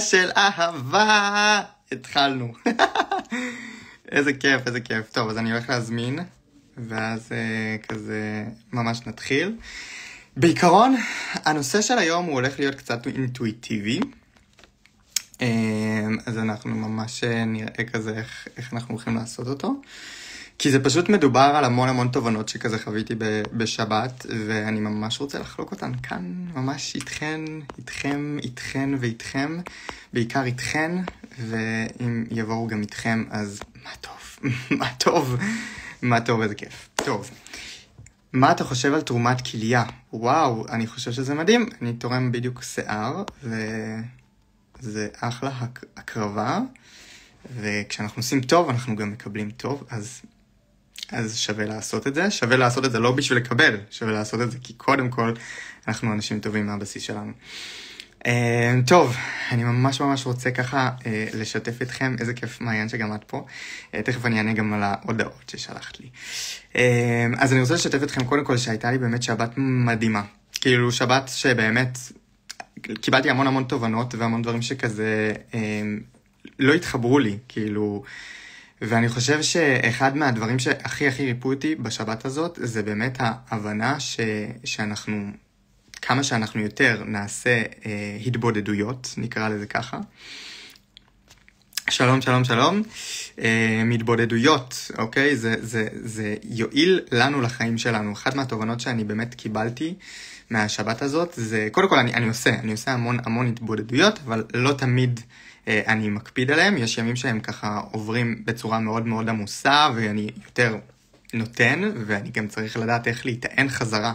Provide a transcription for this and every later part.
של אהבה. התחלנו. איזה כיף, איזה כיף. טוב, אז אני הולך להזמין, ואז אה, כזה ממש נתחיל. בעיקרון, הנושא של היום הוא הולך להיות קצת אינטואיטיבי. אה, אז אנחנו ממש אה, נראה כזה איך, איך אנחנו הולכים לעשות אותו. אה, כי זה פשוט מדובר על המון המון תובנות שכזה חוויתי ב- בשבת, ואני ממש רוצה לחלוק אותן כאן, ממש איתכן, איתכם, איתכן ואיתכם, בעיקר איתכן, ואם יבואו גם איתכם, אז מה טוב, מה טוב, מה טוב, איזה כיף. טוב. מה אתה חושב על תרומת כליה? וואו, אני חושב שזה מדהים. אני תורם בדיוק שיער, וזה אחלה הק- הקרבה, וכשאנחנו עושים טוב, אנחנו גם מקבלים טוב, אז אז שווה לעשות את זה. שווה לעשות את זה לא בשביל לקבל, שווה לעשות את זה כי קודם כל אנחנו אנשים טובים מהבסיס שלנו. אה, טוב, אני ממש ממש רוצה ככה uh, לשתף אתכם, איזה כיף מעיין שגם את פה. Uh, תכף אני אענה גם על ההודעות ששלחת לי. אז אני רוצה לשתף אתכם קודם כל שהייתה לי באמת שבת מדהימה. כאילו שבת שבאמת קיבלתי המון המון תובנות והמון דברים שכזה לא התחברו לי, כאילו... ואני חושב שאחד מהדברים שהכי הכי ריפו אותי בשבת הזאת, זה באמת ההבנה ש... שאנחנו, כמה שאנחנו יותר נעשה אה, התבודדויות, נקרא לזה ככה. שלום, שלום, שלום. אה, מתבודדויות, אוקיי? זה, זה, זה יועיל לנו לחיים שלנו. אחת מהתובנות שאני באמת קיבלתי מהשבת הזאת, זה קודם כל אני, אני עושה, אני עושה המון המון התבודדויות, אבל לא תמיד... אה, אני מקפיד עליהם, יש ימים שהם ככה עוברים בצורה מאוד מאוד עמוסה ואני יותר נותן ואני גם צריך לדעת איך להיטען חזרה.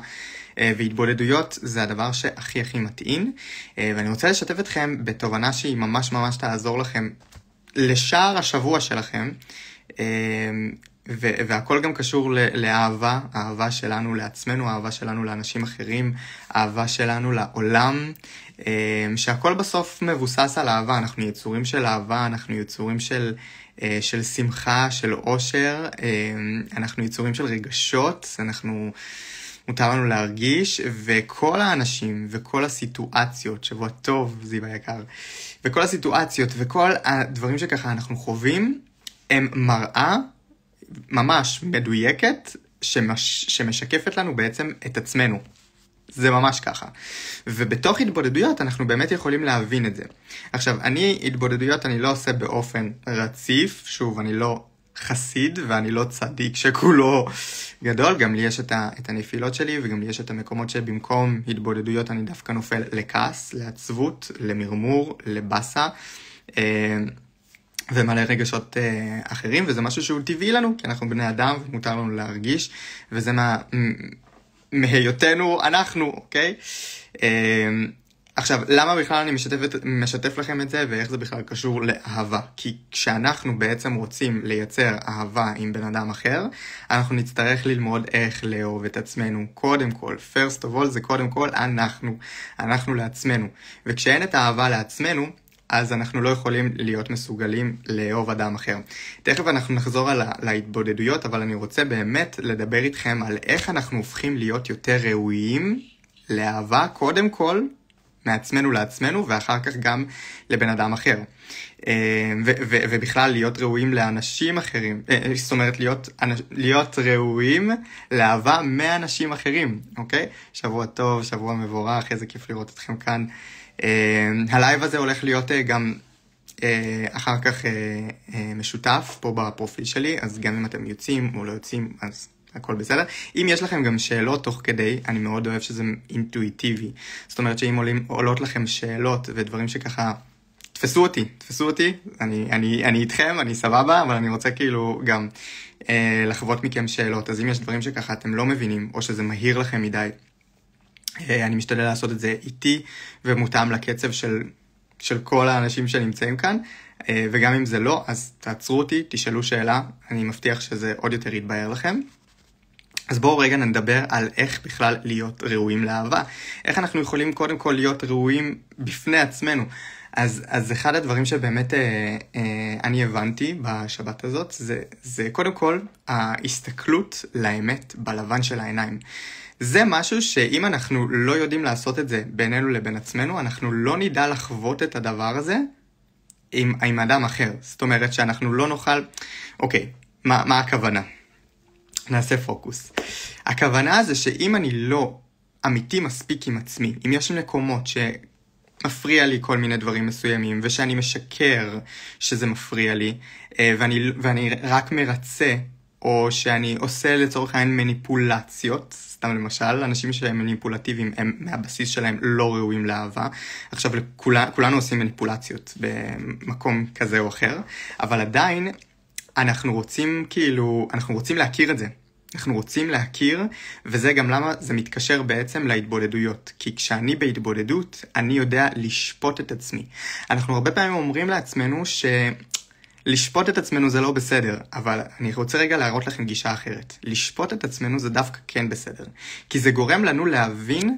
אה, והתבודדויות זה הדבר שהכי הכי מתאים אה, ואני רוצה לשתף אתכם בתובנה שהיא ממש ממש תעזור לכם לשער השבוע שלכם והכל גם קשור לאהבה, אהבה שלנו לעצמנו, אהבה שלנו לאנשים אחרים, אהבה שלנו לעולם, אמ, שהכל בסוף מבוסס על אהבה, אנחנו יצורים של אהבה, אנחנו יצורים של, אה, של שמחה, של אושר, אמ, אנחנו יצורים של רגשות, אנחנו... מותר לנו להרגיש, וכל האנשים, וכל הסיטואציות, שבוע טוב, זיו היקר, וכל הסיטואציות, וכל הדברים שככה אנחנו חווים, הם מראה ממש מדויקת, שמש, שמשקפת לנו בעצם את עצמנו. זה ממש ככה. ובתוך התבודדויות אנחנו באמת יכולים להבין את זה. עכשיו, אני התבודדויות אני לא עושה באופן רציף, שוב, אני לא חסיד ואני לא צדיק שכולו גדול, גם לי יש את, ה, את הנפילות שלי וגם לי יש את המקומות שבמקום התבודדויות אני דווקא נופל לכעס, לעצבות, למרמור, לבאסה. אה, ומלא רגשות uh, אחרים, וזה משהו שהוא טבעי לנו, כי אנחנו בני אדם ומותר לנו להרגיש, וזה מה, מהיותנו אנחנו, אוקיי? אמ, עכשיו, למה בכלל אני משתף, משתף לכם את זה ואיך זה בכלל קשור לאהבה? כי כשאנחנו בעצם רוצים לייצר אהבה עם בן אדם אחר, אנחנו נצטרך ללמוד איך לאהוב את עצמנו. קודם כל, first of all זה קודם כל אנחנו, אנחנו לעצמנו. וכשאין את האהבה לעצמנו, אז אנחנו לא יכולים להיות מסוגלים לאהוב אדם אחר. תכף אנחנו נחזור על ההתבודדויות, אבל אני רוצה באמת לדבר איתכם על איך אנחנו הופכים להיות יותר ראויים לאהבה, קודם כל, מעצמנו לעצמנו, ואחר כך גם לבן אדם אחר. אה, ו- ו- ובכלל להיות ראויים לאנשים אחרים, אה, אה, זאת אומרת להיות, להיות ראויים לאהבה מאנשים אחרים, אוקיי? שבוע טוב, שבוע מבורך, איזה כיף לראות אתכם כאן. אה, הלייב הזה הולך להיות אה, גם אה, אחר כך משותף פה בפרופיל שלי, אז גם אם אתם יוצאים או לא יוצאים, אז הכל בסדר. אם יש לכם גם שאלות תוך כדי, אני מאוד אוהב שזה אינטואיטיבי. זאת אומרת שאם עולים, עולות לכם שאלות ודברים שככה... תפסו אותי, תפסו אותי, אני, אני, אני איתכם, אני סבבה, אבל אני רוצה כאילו גם אה, לחוות מכם שאלות, אז אם יש דברים שככה אתם לא מבינים, או שזה מהיר לכם מדי, אה, אני משתדל לעשות את זה איטי ומותאם לקצב של, של כל האנשים שנמצאים כאן, אה, וגם אם זה לא, אז תעצרו אותי, תשאלו שאלה, אני מבטיח שזה עוד יותר יתבהר לכם. אז בואו רגע נדבר על איך בכלל להיות ראויים לאהבה. איך אנחנו יכולים קודם כל להיות ראויים בפני עצמנו. אז, אז אחד הדברים שבאמת אה, אה, אני הבנתי בשבת הזאת, זה, זה קודם כל ההסתכלות לאמת בלבן של העיניים. אה, זה משהו שאם אנחנו לא יודעים לעשות את זה בינינו לבין עצמנו, אנחנו לא נדע לחוות את הדבר הזה עם, עם אדם אחר. זאת אומרת שאנחנו לא נוכל... אוקיי, מה, מה הכוונה? נעשה פוקוס. הכוונה זה שאם אני לא אמיתי מספיק עם עצמי, אם יש מקומות ש... מפריע לי כל מיני דברים מסוימים, ושאני משקר שזה מפריע לי, אה, ואני, ואני רק מרצה או שאני עושה לצורך העניין מניפולציות, סתם למשל, אנשים שהם מניפולטיביים הם מהבסיס שלהם לא ראויים לאהבה. עכשיו לכול, כולנו עושים מניפולציות במקום כזה או אחר, אבל עדיין אנחנו רוצים כאילו, אנחנו רוצים להכיר את זה. אנחנו רוצים להכיר, וזה גם למה זה מתקשר בעצם להתבודדויות. כי כשאני בהתבודדות, אני יודע לשפוט את עצמי. אנחנו הרבה פעמים אומרים לעצמנו ש... לשפוט את עצמנו זה לא בסדר, אבל אני רוצה רגע להראות לכם גישה אחרת. לשפוט את עצמנו זה דווקא כן בסדר. כי זה גורם לנו להבין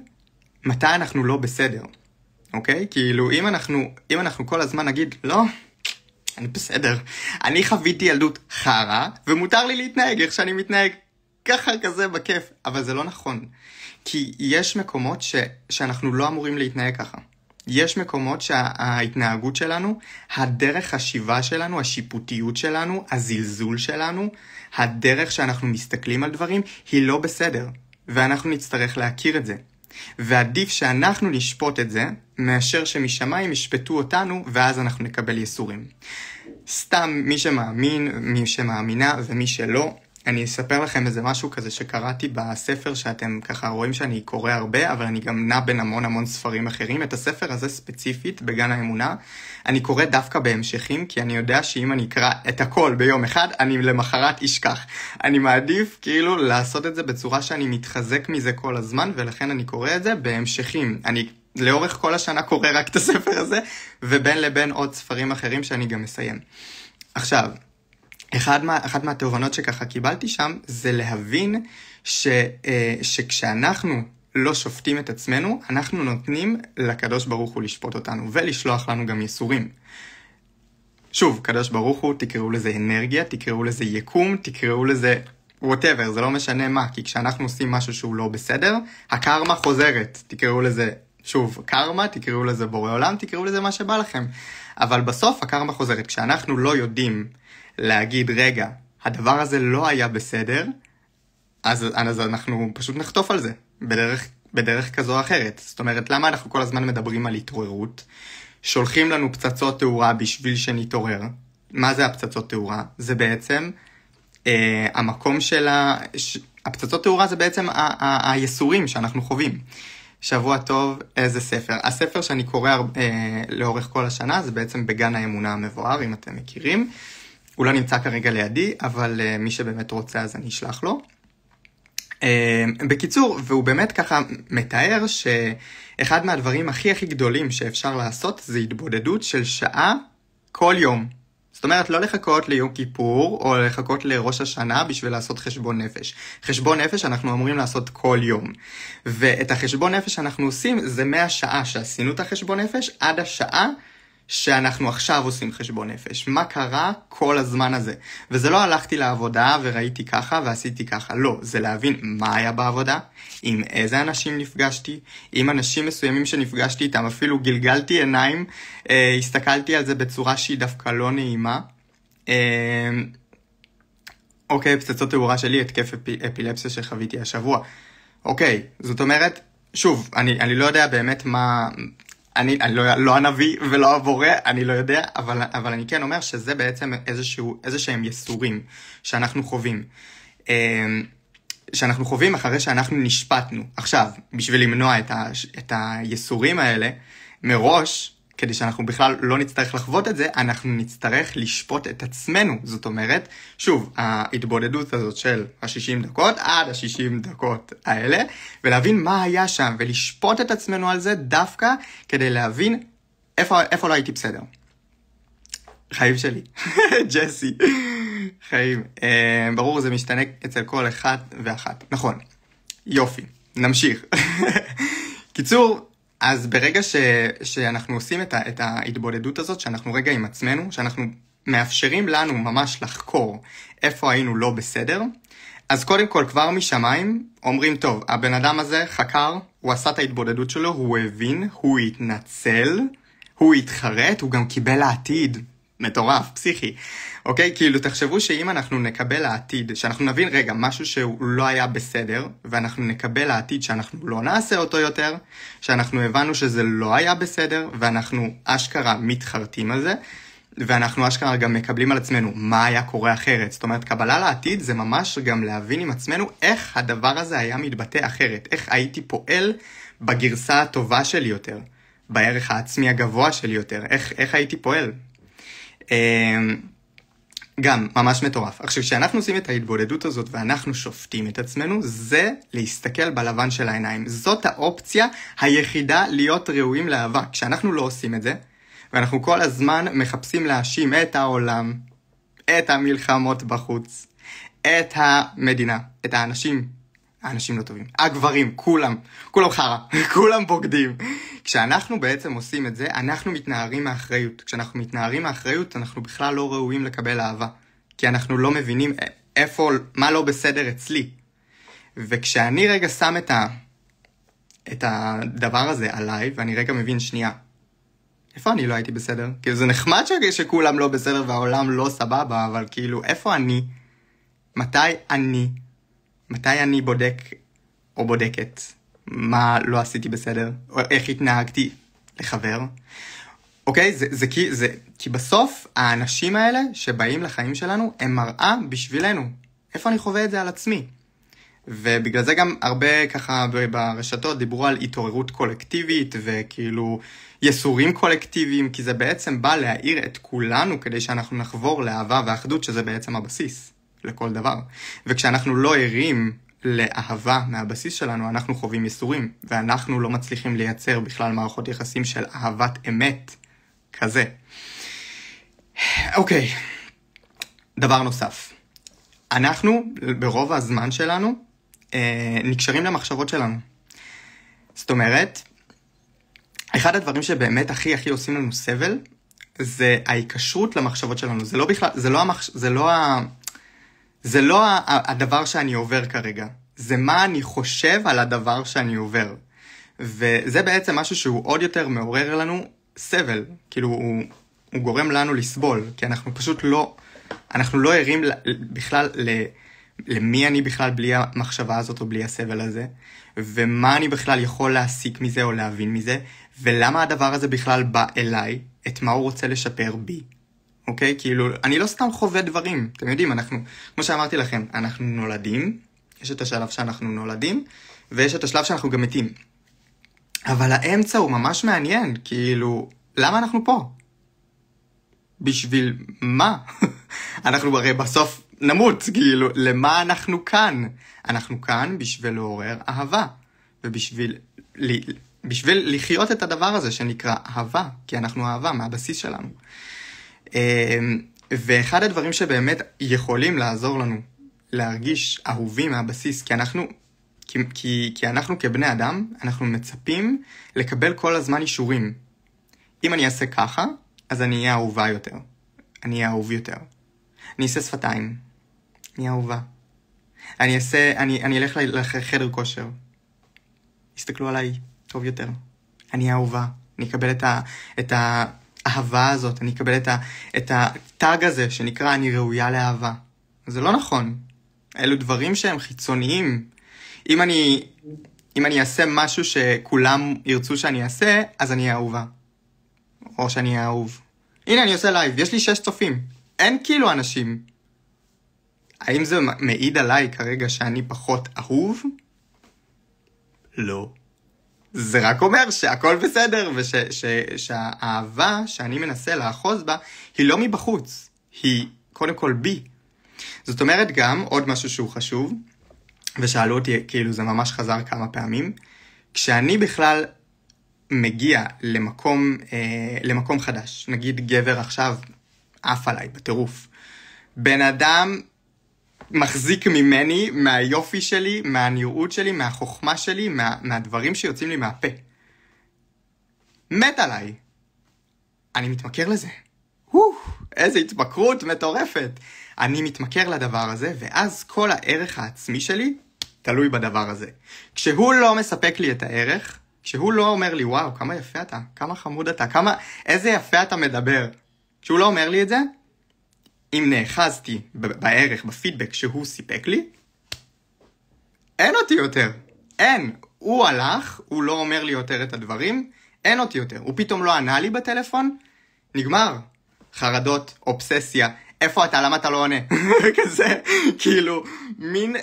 מתי אנחנו לא בסדר, אוקיי? כאילו, אם אנחנו, אם אנחנו כל הזמן נגיד, לא, אני בסדר. אני חוויתי ילדות חרא, ומותר לי להתנהג איך שאני מתנהג. ככה כזה בכיף, אבל זה לא נכון. כי יש מקומות ש, שאנחנו לא אמורים להתנהג ככה. יש מקומות שההתנהגות שלנו, הדרך חשיבה שלנו, השיפוטיות שלנו, הזלזול שלנו, הדרך שאנחנו מסתכלים על דברים, היא לא בסדר, ואנחנו נצטרך להכיר את זה. ועדיף שאנחנו נשפוט את זה, מאשר שמשמיים ישפטו אותנו, ואז אנחנו נקבל ייסורים. סתם מי שמאמין, מי שמאמינה ומי שלא, אני אספר לכם איזה משהו כזה שקראתי בספר שאתם ככה רואים שאני קורא הרבה, אבל אני גם נע בין המון המון ספרים אחרים. את הספר הזה ספציפית, בגן האמונה, אני קורא דווקא בהמשכים, כי אני יודע שאם אני אקרא את הכל ביום אחד, אני למחרת אשכח. אני מעדיף כאילו לעשות את זה בצורה שאני מתחזק מזה כל הזמן, ולכן אני קורא את זה בהמשכים. אני לאורך כל השנה קורא רק את הספר הזה, ובין לבין עוד ספרים אחרים שאני גם מסיים. עכשיו, אחד מה, אחת מהתובנות שככה קיבלתי שם זה להבין ש, אה, שכשאנחנו לא שופטים את עצמנו, אנחנו נותנים לקדוש ברוך הוא לשפוט אותנו ולשלוח לנו גם ייסורים. שוב, קדוש ברוך הוא, תקראו לזה אנרגיה, תקראו לזה יקום, תקראו לזה וואטאבר, זה לא משנה מה, כי כשאנחנו עושים משהו שהוא לא בסדר, הקרמה חוזרת, תקראו לזה, שוב, קרמה, תקראו לזה בורא עולם, תקראו לזה מה שבא לכם. אבל בסוף הקרמה חוזרת. כשאנחנו לא יודעים להגיד, רגע, הדבר הזה לא היה בסדר, אז, אז אנחנו פשוט נחטוף על זה, בדרך, בדרך כזו או אחרת. זאת אומרת, למה אנחנו כל הזמן מדברים על התעוררות? שולחים לנו פצצות תאורה בשביל שנתעורר. מה זה הפצצות תאורה? זה בעצם אה, המקום של ה... ש... הפצצות תאורה זה בעצם ה- ה- היסורים שאנחנו חווים. שבוע טוב, איזה ספר. הספר שאני קורא אה, לאורך כל השנה זה בעצם בגן האמונה המבואר, אם אתם מכירים. הוא לא נמצא כרגע לידי, אבל אה, מי שבאמת רוצה אז אני אשלח לו. אה, בקיצור, והוא באמת ככה מתאר שאחד מהדברים הכי הכי גדולים שאפשר לעשות זה התבודדות של שעה כל יום. זאת אומרת, לא לחכות ליום כיפור, או לחכות לראש השנה בשביל לעשות חשבון נפש. חשבון נפש אנחנו אמורים לעשות כל יום. ואת החשבון נפש שאנחנו עושים, זה מהשעה שעשינו את החשבון נפש עד השעה שאנחנו עכשיו עושים חשבון נפש. מה קרה כל הזמן הזה? וזה לא הלכתי לעבודה וראיתי ככה ועשיתי ככה. לא, זה להבין מה היה בעבודה, עם איזה אנשים נפגשתי, עם אנשים מסוימים שנפגשתי איתם, אפילו גלגלתי עיניים, אה, הסתכלתי על זה בצורה שהיא דווקא לא נעימה. אה, אוקיי, פצצות תאורה שלי, התקף אפ, אפילפסיה שחוויתי השבוע. אוקיי, זאת אומרת, שוב, אני, אני לא יודע באמת מה, אני, אני לא, לא הנביא ולא הבורא, אני לא יודע, אבל, אבל אני כן אומר שזה בעצם איזשהו, איזה שהם יסורים שאנחנו חווים. אמ, שאנחנו חווים אחרי שאנחנו נשפטנו. עכשיו, בשביל למנוע את, ה, את היסורים האלה, מראש, כדי שאנחנו בכלל לא נצטרך לחוות את זה, אנחנו נצטרך לשפוט את עצמנו. זאת אומרת, שוב, ההתבודדות הזאת של ה-60 דקות עד ה-60 דקות האלה, ולהבין מה היה שם, ולשפוט את עצמנו על זה דווקא כדי להבין איפה, איפה לא הייתי בסדר. חיים שלי, ג'סי, חיים. אה, ברור, זה משתנה אצל כל אחד ואחת. נכון, יופי, נמשיך. קיצור, אז ברגע ש, שאנחנו עושים את, ה, את ההתבודדות הזאת, שאנחנו רגע עם עצמנו, שאנחנו מאפשרים לנו ממש לחקור איפה היינו לא בסדר, אז קודם כל כבר משמיים אומרים טוב, הבן אדם הזה חקר, הוא עשה את ההתבודדות שלו, הוא הבין, הוא התנצל, הוא התחרט, הוא גם קיבל לעתיד, מטורף, פסיכי. אוקיי? כאילו, תחשבו שאם אנחנו נקבל העתיד, שאנחנו נבין רגע משהו שהוא לא היה בסדר, ואנחנו נקבל העתיד שאנחנו לא נעשה אותו יותר, שאנחנו הבנו שזה לא היה בסדר, ואנחנו אשכרה מתחרטים על זה, ואנחנו אשכרה גם מקבלים על עצמנו מה היה קורה אחרת. זאת אומרת, קבלה לעתיד זה ממש גם להבין עם עצמנו איך הדבר הזה היה מתבטא אחרת, איך הייתי פועל בגרסה הטובה שלי יותר, בערך העצמי הגבוה שלי יותר, איך, איך הייתי פועל, אמ, גם, ממש מטורף. עכשיו, כשאנחנו עושים את ההתבודדות הזאת ואנחנו שופטים את עצמנו, זה להסתכל בלבן של העיניים. זאת האופציה היחידה להיות ראויים לאהבה. כשאנחנו לא עושים את זה, ואנחנו כל הזמן מחפשים להאשים את העולם, את המלחמות בחוץ, את המדינה, את האנשים, האנשים לא טובים, הגברים, כולם, כולם חרא, כולם בוגדים. כשאנחנו בעצם עושים את זה, אנחנו מתנערים מאחריות. כשאנחנו מתנערים מאחריות, אנחנו בכלל לא ראויים לקבל אהבה. כי אנחנו לא מבינים איפה, מה לא בסדר אצלי. וכשאני רגע שם את, ה, את הדבר הזה עליי, ואני רגע מבין, שנייה, איפה אני לא הייתי בסדר? כאילו זה נחמד ש... שכולם לא בסדר והעולם לא סבבה, אבל כאילו, איפה אני? מתי אני? מתי אני בודק או בודקת מה לא עשיתי בסדר, או איך התנהגתי לחבר. אוקיי? זה, זה, כי, זה כי בסוף האנשים האלה שבאים לחיים שלנו הם מראה בשבילנו. איפה אני חווה את זה על עצמי? ובגלל זה גם הרבה ככה ברשתות דיברו על התעוררות קולקטיבית וכאילו יסורים קולקטיביים, כי זה בעצם בא להעיר את כולנו כדי שאנחנו נחבור לאהבה ואחדות, שזה בעצם הבסיס לכל דבר. וכשאנחנו לא ערים לאהבה מהבסיס שלנו, אנחנו חווים ייסורים, ואנחנו לא מצליחים לייצר בכלל מערכות יחסים של אהבת אמת כזה. אוקיי, דבר נוסף. אנחנו, ברוב הזמן שלנו, אה, נקשרים למחשבות שלנו. זאת אומרת, אחד הדברים שבאמת הכי הכי עושים לנו סבל, זה ההיקשרות למחשבות שלנו. זה לא בכלל, זה לא, המחש, זה לא ה... זה לא הדבר שאני עובר כרגע, זה מה אני חושב על הדבר שאני עובר. וזה בעצם משהו שהוא עוד יותר מעורר לנו סבל, כאילו הוא, הוא גורם לנו לסבול, כי אנחנו פשוט לא, אנחנו לא ערים בכלל ל... למי אני בכלל בלי המחשבה הזאת או בלי הסבל הזה, ומה אני בכלל יכול להסיק מזה או להבין מזה, ולמה הדבר הזה בכלל בא אליי, את מה הוא רוצה לשפר בי. אוקיי? כאילו, אני לא סתם חווה דברים. אתם יודעים, אנחנו, כמו שאמרתי לכם, אנחנו נולדים, יש את השלב שאנחנו נולדים, ויש את השלב שאנחנו גם מתים. אבל האמצע הוא ממש מעניין, כאילו, למה אנחנו פה? בשביל מה? אנחנו הרי בסוף נמות, כאילו, למה אנחנו כאן? אנחנו כאן בשביל לעורר אהבה, ובשביל בשביל לחיות את הדבר הזה שנקרא אהבה, כי אנחנו אהבה מהבסיס שלנו. אמ, ואחד הדברים שבאמת יכולים לעזור לנו להרגיש אהובים מהבסיס, כי אנחנו, כי, כי, כי אנחנו כבני אדם, אנחנו מצפים לקבל כל הזמן אישורים. אם אני אעשה ככה, אז אני אהיה אהובה יותר. אני אהיה אהוב יותר. אני אעשה שפתיים. אני אהיה אהובה. אני אעשה, אני, אני אלך לחדר כושר. יסתכלו עליי טוב יותר. אני אהיה אהובה. אני אקבל את ה... את ה האהבה הזאת, אני אקבל את, ה, את הטאג הזה שנקרא אני ראויה לאהבה. זה לא נכון. אלו דברים שהם חיצוניים. אם אני, אם אני אעשה משהו שכולם ירצו שאני אעשה, אז אני אהובה. או שאני אהוב. הנה, אני עושה לייב, יש לי שש צופים. אין כאילו אנשים. האם זה מעיד עליי כרגע שאני פחות אהוב? לא. זה רק אומר שהכל בסדר, ושהאהבה שאני מנסה לאחוז בה, היא לא מבחוץ, היא קודם כל בי. זאת אומרת גם, עוד משהו שהוא חשוב, ושאלו אותי, כאילו זה ממש חזר כמה פעמים, כשאני בכלל מגיע למקום, אה, למקום חדש, נגיד גבר עכשיו עף עליי בטירוף, בן אדם מחזיק ממני, מהיופי שלי, מהנראות שלי, מהחוכמה שלי, מה, מהדברים שיוצאים לי מהפה. מת עליי. אני מתמכר לזה. איזה התמכרות מטורפת. אני מתמכר לדבר הזה, ואז כל הערך העצמי שלי תלוי בדבר הזה. כשהוא לא מספק לי את הערך, כשהוא לא אומר לי, וואו, כמה יפה אתה, כמה חמוד אתה, כמה, איזה יפה אתה מדבר. כשהוא לא אומר לי את זה, אם נאחזתי בערך, בפידבק שהוא סיפק לי, אין אותי יותר. אין. הוא הלך, הוא לא אומר לי יותר את הדברים, אין אותי יותר. הוא פתאום לא ענה לי בטלפון, נגמר. חרדות, אובססיה, איפה אתה? למה אתה לא עונה? כזה, כאילו, מין...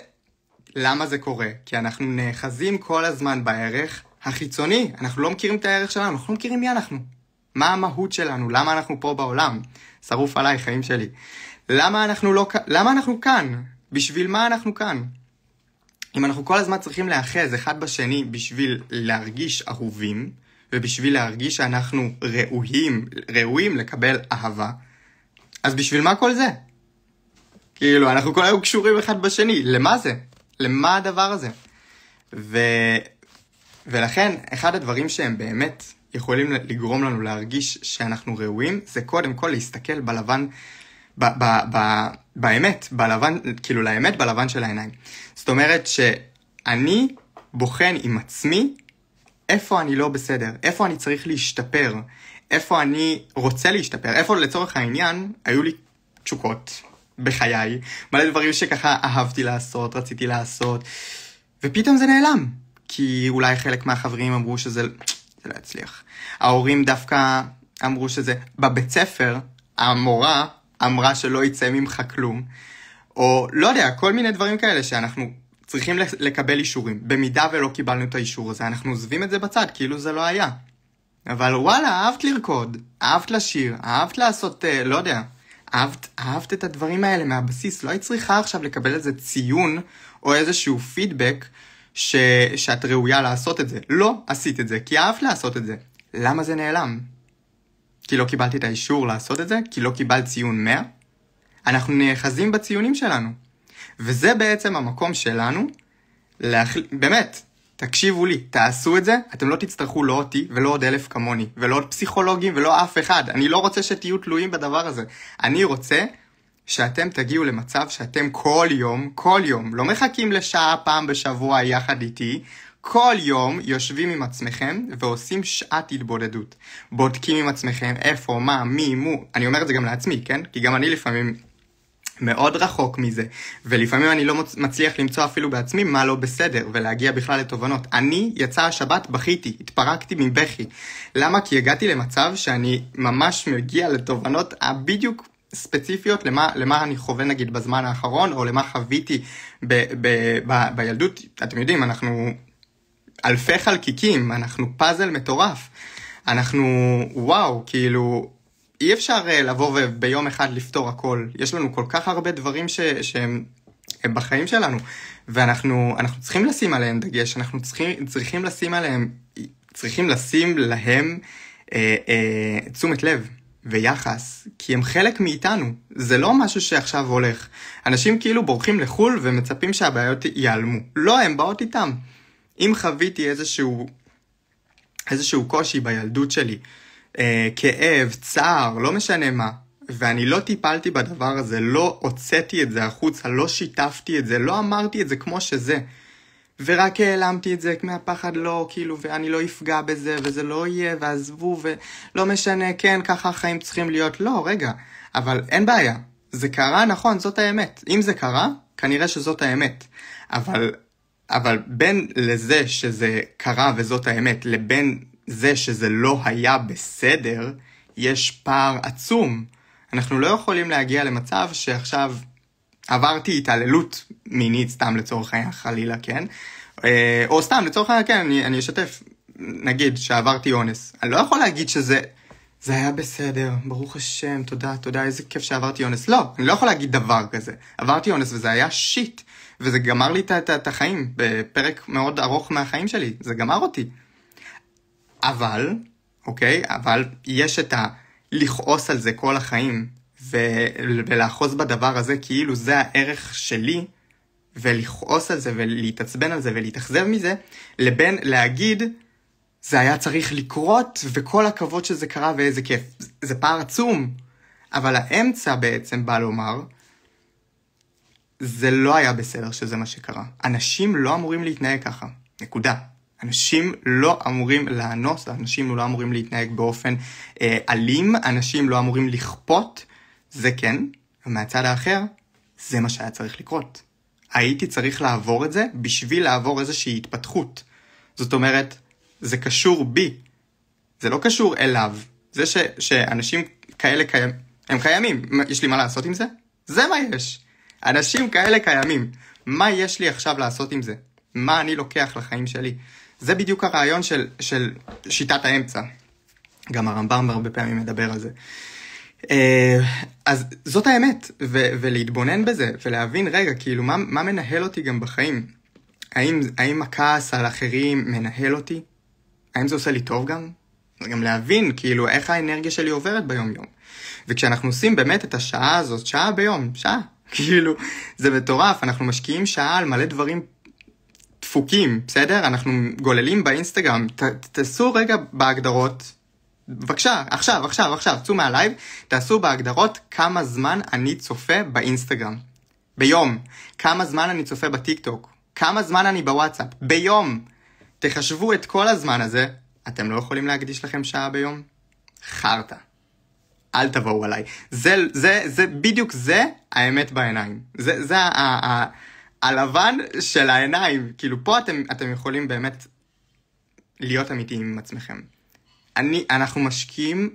למה זה קורה? כי אנחנו נאחזים כל הזמן בערך החיצוני. אנחנו לא מכירים את הערך שלנו, אנחנו לא מכירים מי אנחנו. מה המהות שלנו? למה אנחנו פה בעולם? שרוף עליי, חיים שלי. למה אנחנו לא, למה אנחנו כאן? בשביל מה אנחנו כאן? אם אנחנו כל הזמן צריכים להיאחז אחד בשני בשביל להרגיש אהובים, ובשביל להרגיש שאנחנו ראויים, ראויים לקבל אהבה, אז בשביל מה כל זה? כאילו, אנחנו כל היום קשורים אחד בשני, למה זה? למה הדבר הזה? ו... ולכן, אחד הדברים שהם באמת יכולים לגרום לנו להרגיש שאנחנו ראויים, זה קודם כל להסתכל בלבן, ב, ב, ב, באמת, בלבן, כאילו לאמת בלבן של העיניים. זאת אומרת שאני בוחן עם עצמי איפה אני לא בסדר, איפה אני צריך להשתפר, איפה אני רוצה להשתפר, איפה לצורך העניין היו לי תשוקות בחיי, מלא דברים שככה אהבתי לעשות, רציתי לעשות, ופתאום זה נעלם. כי אולי חלק מהחברים אמרו שזה זה לא יצליח. ההורים דווקא אמרו שזה, בבית ספר, המורה אמרה שלא יצא ממך כלום, או לא יודע, כל מיני דברים כאלה שאנחנו צריכים לקבל אישורים. במידה ולא קיבלנו את האישור הזה, אנחנו עוזבים את זה בצד, כאילו זה לא היה. אבל וואלה, אהבת לרקוד, אהבת לשיר, אהבת לעשות, אה, לא יודע, אהבת, אהבת את הדברים האלה מהבסיס, לא היית צריכה עכשיו לקבל איזה ציון או איזשהו פידבק ש, שאת ראויה לעשות את זה. לא עשית את זה, כי אהבת לעשות את זה. למה זה נעלם? כי לא קיבלתי את האישור לעשות את זה? כי לא קיבלת ציון 100? אנחנו נאחזים בציונים שלנו. וזה בעצם המקום שלנו, להחל... באמת, תקשיבו לי, תעשו את זה, אתם לא תצטרכו לא אותי ולא עוד אלף כמוני, ולא עוד פסיכולוגים ולא אף אחד. אני לא רוצה שתהיו תלויים בדבר הזה. אני רוצה שאתם תגיעו למצב שאתם כל יום, כל יום, לא מחכים לשעה פעם בשבוע יחד איתי, כל יום יושבים עם עצמכם ועושים שעת התבודדות. בודקים עם עצמכם איפה, מה, מי, מו. אני אומר את זה גם לעצמי, כן? כי גם אני לפעמים מאוד רחוק מזה, ולפעמים אני לא מצליח למצוא אפילו בעצמי מה לא בסדר, ולהגיע בכלל לתובנות. אני יצא השבת, בכיתי, התפרקתי מבכי. למה? כי הגעתי למצב שאני ממש מגיע לתובנות הבדיוק אה, ספציפיות למה, למה אני חווה נגיד בזמן האחרון, או למה חוויתי ב, ב, ב, בילדות. אתם יודעים, אנחנו אלפי חלקיקים, אנחנו פאזל מטורף. אנחנו, וואו, כאילו, אי אפשר אה, לבוא וביום אחד לפתור הכל. יש לנו כל כך הרבה דברים ש, שהם בחיים שלנו, ואנחנו צריכים לשים עליהם דגש, אנחנו צריכים, צריכים לשים עליהם, צריכים לשים להם אה, אה, תשומת לב. ויחס, כי הם חלק מאיתנו, זה לא משהו שעכשיו הולך. אנשים כאילו בורחים לחו"ל ומצפים שהבעיות ייעלמו. לא, הן באות איתם. אם חוויתי איזשהו, איזשהו קושי בילדות שלי, אה, כאב, צער, לא משנה מה, ואני לא טיפלתי בדבר הזה, לא הוצאתי את זה החוצה, לא שיתפתי את זה, לא אמרתי את זה כמו שזה. ורק העלמתי את זה מהפחד לא, כאילו, ואני לא אפגע בזה, וזה לא יהיה, ועזבו, ולא משנה, כן, ככה החיים צריכים להיות. לא, רגע, אבל אין בעיה. זה קרה, נכון, זאת האמת. אם זה קרה, כנראה שזאת האמת. אבל, אבל בין לזה שזה קרה וזאת האמת, לבין זה שזה לא היה בסדר, יש פער עצום. אנחנו לא יכולים להגיע למצב שעכשיו עברתי התעללות מינית סתם לצורך העניין חלילה כן אה, או סתם לצורך העניין כן אני, אני אשתף נגיד שעברתי אונס אני לא יכול להגיד שזה זה היה בסדר ברוך השם תודה תודה איזה כיף שעברתי אונס לא אני לא יכול להגיד דבר כזה עברתי אונס וזה היה שיט וזה גמר לי את החיים בפרק מאוד ארוך מהחיים שלי זה גמר אותי. אבל אוקיי אבל יש את ה... לכעוס על זה כל החיים ולאחוז בדבר הזה כאילו זה הערך שלי, ולכעוס על זה ולהתעצבן על זה ולהתאכזב מזה, לבין להגיד, זה היה צריך לקרות, וכל הכבוד שזה קרה ואיזה כיף. זה, זה פער עצום. אבל האמצע בעצם בא לומר, זה לא היה בסדר שזה מה שקרה. אנשים לא אמורים להתנהג ככה. נקודה. אנשים לא אמורים לאנוס, אנשים לא אמורים להתנהג באופן אה, אלים, אנשים לא אמורים לכפות, זה כן, ומהצד האחר, זה מה שהיה צריך לקרות. הייתי צריך לעבור את זה בשביל לעבור איזושהי התפתחות. זאת אומרת, זה קשור בי, זה לא קשור אליו. זה ש, שאנשים כאלה קיימים, הם קיימים, יש לי מה לעשות עם זה? זה מה יש. אנשים כאלה קיימים. מה יש לי עכשיו לעשות עם זה? מה אני לוקח לחיים שלי? זה בדיוק הרעיון של, של שיטת האמצע. גם הרמב"ם הרבה פעמים מדבר על זה. אה, אז זאת האמת, ו- ולהתבונן בזה, ולהבין, רגע, כאילו, מה, מה מנהל אותי גם בחיים? האם, האם הכעס על אחרים מנהל אותי? האם זה עושה לי טוב גם? גם להבין, כאילו, איך האנרגיה שלי עוברת ביום-יום. וכשאנחנו עושים באמת את השעה הזאת, שעה ביום, שעה, כאילו, זה מטורף, אנחנו משקיעים שעה על מלא דברים דפוקים, בסדר? אנחנו גוללים באינסטגרם, ת, תעשו רגע בהגדרות, בבקשה, עכשיו, עכשיו, עכשיו, צאו מהלייב, תעשו בהגדרות כמה זמן אני צופה באינסטגרם. ביום. כמה זמן אני צופה בטיק טוק. כמה זמן אני בוואטסאפ. ביום. תחשבו את כל הזמן הזה, אתם לא יכולים להקדיש לכם שעה ביום? חרטא. אל תבואו עליי. זה, זה, זה, בדיוק זה האמת בעיניים. זה, זה ה, ה, ה, הלבן של העיניים. כאילו, פה אתם, אתם יכולים באמת להיות אמיתיים עם עצמכם. אני, אנחנו משקיעים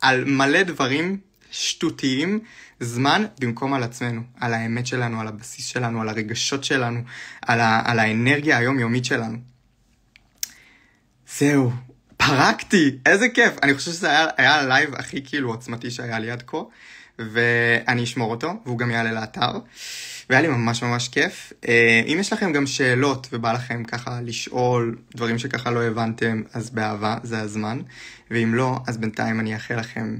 על מלא דברים שטותיים זמן במקום על עצמנו, על האמת שלנו, על הבסיס שלנו, על הרגשות שלנו, על, ה, על האנרגיה היומיומית שלנו. זהו, פרקתי, איזה כיף. אני חושב שזה היה, היה הלייב הכי כאילו עוצמתי שהיה לי עד כה, ואני אשמור אותו, והוא גם יעלה לאתר. והיה לי ממש ממש כיף. אה, אם יש לכם גם שאלות ובא לכם ככה לשאול דברים שככה לא הבנתם, אז באהבה, זה הזמן. ואם לא, אז בינתיים אני אאחל לכם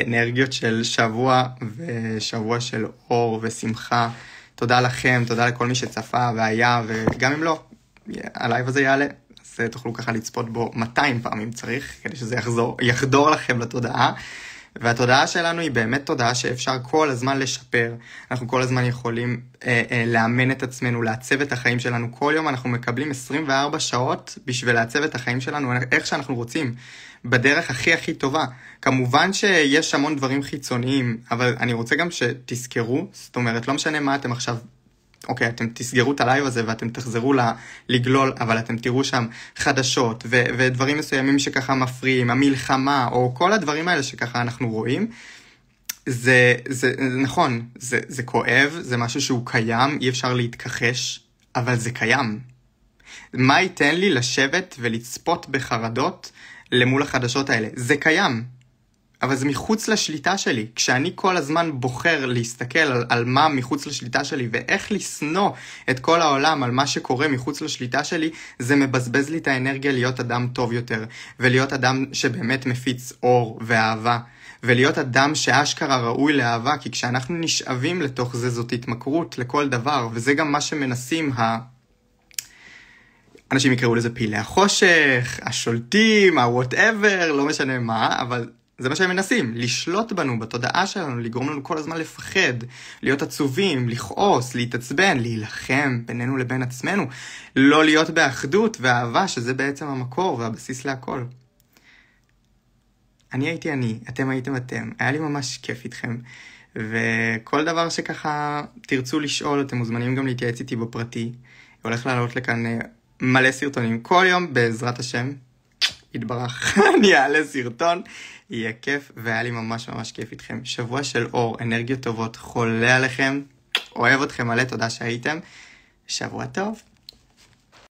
אנרגיות של שבוע ושבוע של אור ושמחה. תודה לכם, תודה לכל מי שצפה והיה, וגם אם לא, הלייב הזה יעלה. אז אה, תוכלו ככה לצפות בו 200 פעמים צריך, כדי שזה יחזור, יחדור לכם לתודעה. והתודעה שלנו היא באמת תודעה שאפשר כל הזמן לשפר. אנחנו כל הזמן יכולים אה, אה, לאמן את עצמנו, לעצב את החיים שלנו. כל יום אנחנו מקבלים 24 שעות בשביל לעצב את החיים שלנו איך שאנחנו רוצים, בדרך הכי הכי טובה. כמובן שיש המון דברים חיצוניים, אבל אני רוצה גם שתזכרו, זאת אומרת, לא משנה מה אתם עכשיו אוקיי, אתם תסגרו את הלייב הזה ואתם תחזרו ל- לגלול, אבל אתם תראו שם חדשות ו- ודברים מסוימים שככה מפריעים, המלחמה, או כל הדברים האלה שככה אנחנו רואים. זה, זה, זה נכון, זה, זה כואב, זה משהו שהוא קיים, אי אפשר להתכחש, אבל זה קיים. מה ייתן לי לשבת ולצפות בחרדות למול החדשות האלה? זה קיים, אבל זה מחוץ לשליטה שלי. כשאני כל הזמן בוחר להסתכל על, על מה מחוץ לשליטה שלי ואיך לשנוא את כל העולם על מה שקורה מחוץ לשליטה שלי, זה מבזבז לי את האנרגיה להיות אדם טוב יותר, ולהיות אדם שבאמת מפיץ אור ואהבה. ולהיות אדם שאשכרה ראוי לאהבה, כי כשאנחנו נשאבים לתוך זה זאת התמכרות לכל דבר, וזה גם מה שמנסים ה... אנשים יקראו לזה פעילי החושך, השולטים, ה-whatever, לא משנה מה, אבל זה מה שהם מנסים, לשלוט בנו, בתודעה שלנו, לגרום לנו כל הזמן לפחד, להיות עצובים, לכעוס, להתעצבן, להילחם בינינו לבין עצמנו, לא להיות באחדות ואהבה, שזה בעצם המקור והבסיס להכל. אני הייתי אני, אתם הייתם אתם, היה לי ממש כיף איתכם. וכל דבר שככה תרצו לשאול, אתם מוזמנים גם להתייעץ איתי בפרטי. הולך לעלות לכאן אה, מלא סרטונים כל יום בעזרת השם, יתברך, אני אעלה סרטון, יהיה כיף, והיה לי ממש ממש כיף איתכם. שבוע של אור, אנרגיות טובות, חולה עליכם, אוהב אתכם מלא, תודה שהייתם. שבוע טוב.